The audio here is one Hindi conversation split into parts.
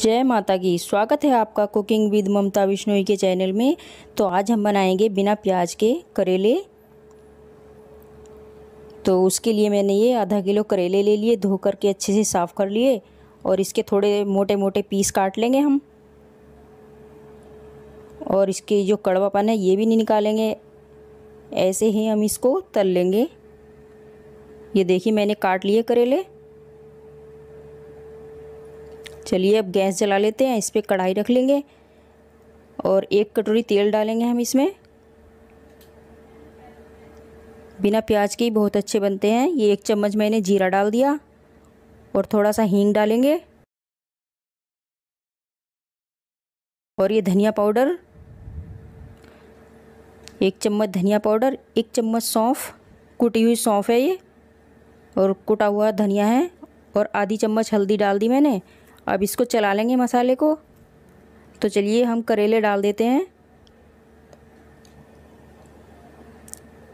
जय माता की स्वागत है आपका कुकिंग विद ममता विष्णुई के चैनल में तो आज हम बनाएंगे बिना प्याज के करेले तो उसके लिए मैंने ये आधा किलो करेले ले लिए धो करके अच्छे से साफ़ कर लिए और इसके थोड़े मोटे मोटे पीस काट लेंगे हम और इसके जो कड़वापन है ये भी नहीं निकालेंगे ऐसे ही हम इसको तल लेंगे ये देखिए मैंने काट लिए करेले चलिए अब गैस जला लेते हैं इस पर कढ़ाई रख लेंगे और एक कटोरी तेल डालेंगे हम इसमें बिना प्याज के ही बहुत अच्छे बनते हैं ये एक चम्मच मैंने जीरा डाल दिया और थोड़ा सा हींग डालेंगे और ये धनिया पाउडर एक चम्मच धनिया पाउडर एक चम्मच सौंफ कुटी हुई सौंफ है ये और कुटा हुआ धनिया है और आधी चम्मच हल्दी डाल दी मैंने अब इसको चला लेंगे मसाले को तो चलिए हम करेले डाल देते हैं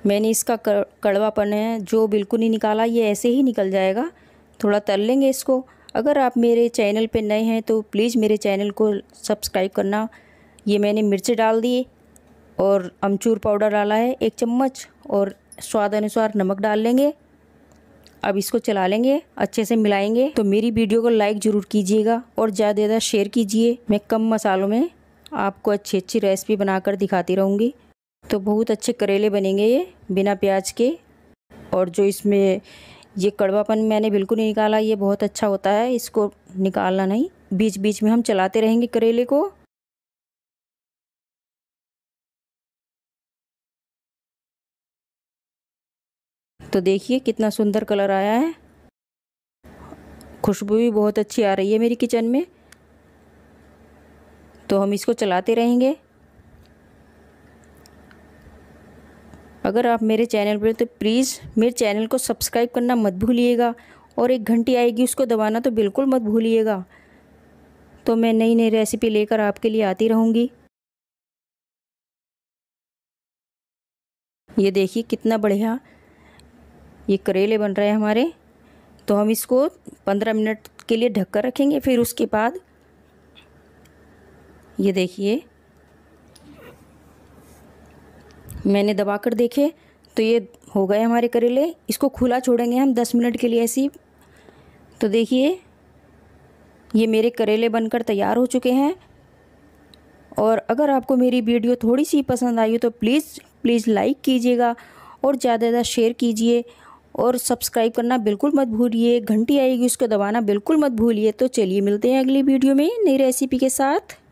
मैंने इसका कड़वापन है जो बिल्कुल नहीं निकाला ये ऐसे ही निकल जाएगा थोड़ा तल लेंगे इसको अगर आप मेरे चैनल पे नए हैं तो प्लीज़ मेरे चैनल को सब्सक्राइब करना ये मैंने मिर्च डाल दी और अमचूर पाउडर डाला है एक चम्मच और स्वाद अनुसार नमक डाल लेंगे अब इसको चला लेंगे अच्छे से मिलाएंगे तो मेरी वीडियो को लाइक ज़रूर कीजिएगा और ज़्यादा ज़्यादा शेयर कीजिए मैं कम मसालों में आपको अच्छी अच्छी रेसिपी बनाकर दिखाती रहूँगी तो बहुत अच्छे करेले बनेंगे ये बिना प्याज के और जो इसमें ये कड़वापन मैंने बिल्कुल नहीं निकाला ये बहुत अच्छा होता है इसको निकालना नहीं बीच बीच में हम चलाते रहेंगे करेले को तो देखिए कितना सुंदर कलर आया है खुशबू भी बहुत अच्छी आ रही है मेरी किचन में तो हम इसको चलाते रहेंगे अगर आप मेरे चैनल पर तो प्लीज़ मेरे चैनल को सब्सक्राइब करना मत भूलिएगा और एक घंटी आएगी उसको दबाना तो बिल्कुल मत भूलिएगा तो मैं नई नई रेसिपी लेकर आपके लिए आती रहूँगी ये देखिए कितना बढ़िया ये करेले बन रहे हैं हमारे तो हम इसको पंद्रह मिनट के लिए ढक कर रखेंगे फिर उसके बाद ये देखिए मैंने दबा कर देखे तो ये हो गए हमारे करेले इसको खुला छोड़ेंगे हम दस मिनट के लिए ऐसी तो देखिए ये मेरे करेले बनकर तैयार हो चुके हैं और अगर आपको मेरी वीडियो थोड़ी सी पसंद आई हो तो प्लीज़ प्लीज़ लाइक कीजिएगा और ज़्यादा ज़्यादा शेयर कीजिए और सब्सक्राइब करना बिल्कुल मत भूलिए घंटी आएगी उसको दबाना बिल्कुल मत भूलिए तो चलिए मिलते हैं अगली वीडियो में नई रेसिपी के साथ